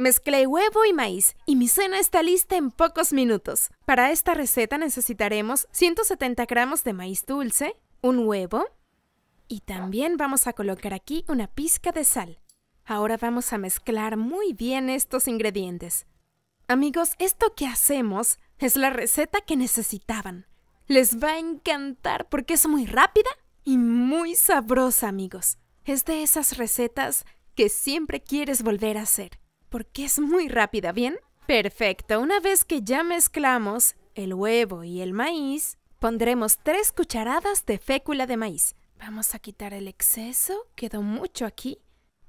Mezclé huevo y maíz y mi cena está lista en pocos minutos. Para esta receta necesitaremos 170 gramos de maíz dulce, un huevo y también vamos a colocar aquí una pizca de sal. Ahora vamos a mezclar muy bien estos ingredientes. Amigos, esto que hacemos es la receta que necesitaban. Les va a encantar porque es muy rápida y muy sabrosa, amigos. Es de esas recetas que siempre quieres volver a hacer porque es muy rápida, ¿bien? Perfecto, una vez que ya mezclamos el huevo y el maíz, pondremos tres cucharadas de fécula de maíz. Vamos a quitar el exceso, quedó mucho aquí.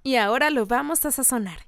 Y ahora lo vamos a sazonar.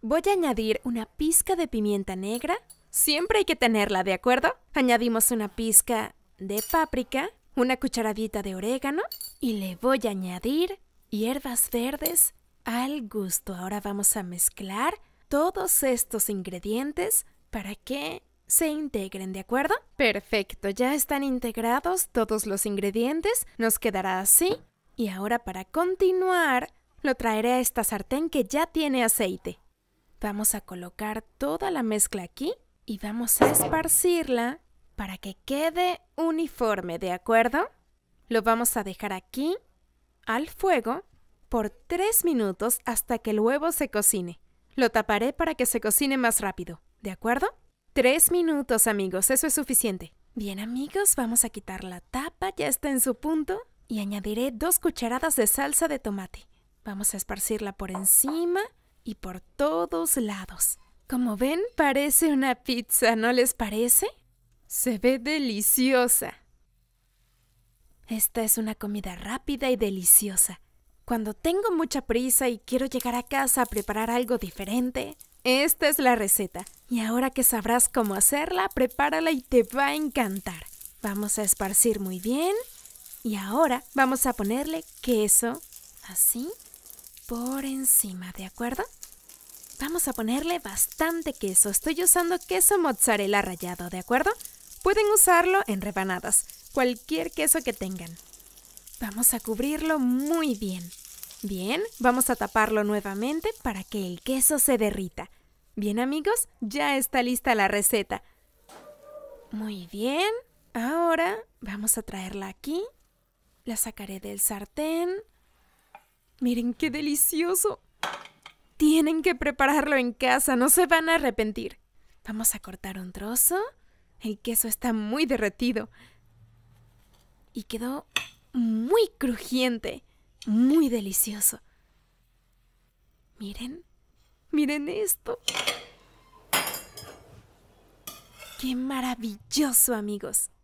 Voy a añadir una pizca de pimienta negra. Siempre hay que tenerla, ¿de acuerdo? Añadimos una pizca de páprica, una cucharadita de orégano y le voy a añadir hierbas verdes al gusto. Ahora vamos a mezclar todos estos ingredientes para que se integren, ¿de acuerdo? Perfecto, ya están integrados todos los ingredientes, nos quedará así. Y ahora para continuar, lo traeré a esta sartén que ya tiene aceite. Vamos a colocar toda la mezcla aquí y vamos a esparcirla para que quede uniforme, ¿de acuerdo? Lo vamos a dejar aquí, al fuego, por 3 minutos hasta que el huevo se cocine. Lo taparé para que se cocine más rápido, ¿de acuerdo? Tres minutos, amigos, eso es suficiente. Bien, amigos, vamos a quitar la tapa, ya está en su punto, y añadiré dos cucharadas de salsa de tomate. Vamos a esparcirla por encima y por todos lados. Como ven, parece una pizza, ¿no les parece? Se ve deliciosa. Esta es una comida rápida y deliciosa. Cuando tengo mucha prisa y quiero llegar a casa a preparar algo diferente, esta es la receta. Y ahora que sabrás cómo hacerla, prepárala y te va a encantar. Vamos a esparcir muy bien. Y ahora vamos a ponerle queso, así, por encima, ¿de acuerdo? Vamos a ponerle bastante queso. Estoy usando queso mozzarella rallado, ¿de acuerdo? Pueden usarlo en rebanadas, cualquier queso que tengan. Vamos a cubrirlo muy bien. Bien, vamos a taparlo nuevamente para que el queso se derrita. Bien amigos, ya está lista la receta. Muy bien, ahora vamos a traerla aquí. La sacaré del sartén. Miren qué delicioso. Tienen que prepararlo en casa, no se van a arrepentir. Vamos a cortar un trozo. El queso está muy derretido. Y quedó muy crujiente, muy delicioso. Miren, miren esto. ¡Qué maravilloso, amigos!